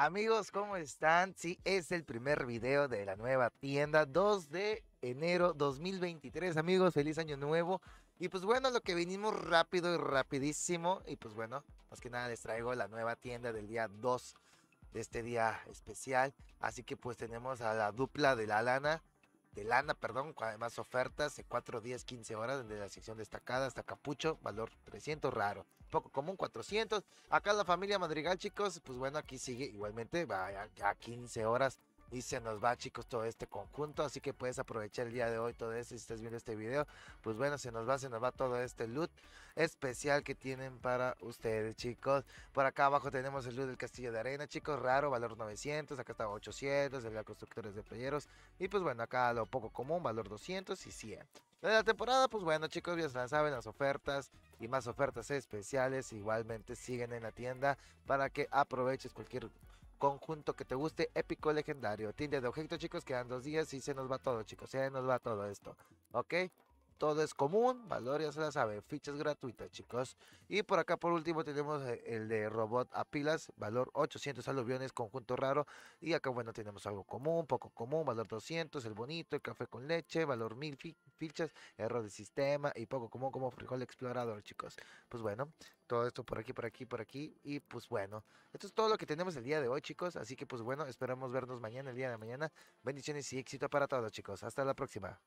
Amigos, ¿cómo están? Sí, es el primer video de la nueva tienda, 2 de enero 2023, amigos, feliz año nuevo. Y pues bueno, lo que vinimos rápido y rapidísimo, y pues bueno, más que nada les traigo la nueva tienda del día 2 de este día especial. Así que pues tenemos a la dupla de la lana, de lana, perdón, además ofertas de cuatro días, 15 horas, desde la sección destacada hasta Capucho, valor 300 raro, poco común 400. Acá la familia Madrigal, chicos, pues bueno, aquí sigue igualmente, va ya 15 horas y se nos va chicos todo este conjunto así que puedes aprovechar el día de hoy todo esto si estás viendo este video pues bueno se nos va se nos va todo este loot especial que tienen para ustedes chicos por acá abajo tenemos el loot del castillo de arena chicos raro valor 900 acá está 800 el de constructores de playeros y pues bueno acá lo poco común valor 200 y 100 de la temporada, pues bueno chicos, ya saben las ofertas y más ofertas especiales igualmente siguen en la tienda para que aproveches cualquier conjunto que te guste, épico, legendario. Tinder de objetos, chicos, quedan dos días y se nos va todo, chicos. Se nos va todo esto. ¿Ok? todo es común, valor ya se la saben, fichas gratuitas chicos. Y por acá por último tenemos eh, el de robot a pilas, valor 800 aluviones, conjunto raro. Y acá bueno tenemos algo común, poco común, valor 200, el bonito, el café con leche, valor 1000 fichas, error de sistema y poco común como frijol explorador chicos. Pues bueno, todo esto por aquí, por aquí, por aquí. Y pues bueno, esto es todo lo que tenemos el día de hoy chicos. Así que pues bueno, esperamos vernos mañana, el día de mañana. Bendiciones y éxito para todos chicos. Hasta la próxima.